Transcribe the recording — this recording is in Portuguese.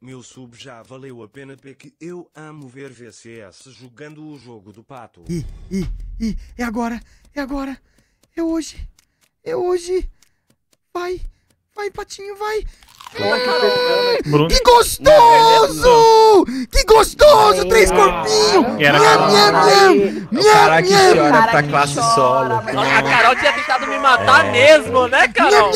Meu sub já valeu a pena porque eu amo ver VCS jogando o jogo do pato. Ih, ih, ih, é agora, é agora, é hoje, é hoje. Vai, vai, patinho, vai. Tá que gostoso! Que gostoso! Três corpinhos! Era cara que chora pra classe solo. A Carol tinha tentado me matar é. mesmo, né, Carol?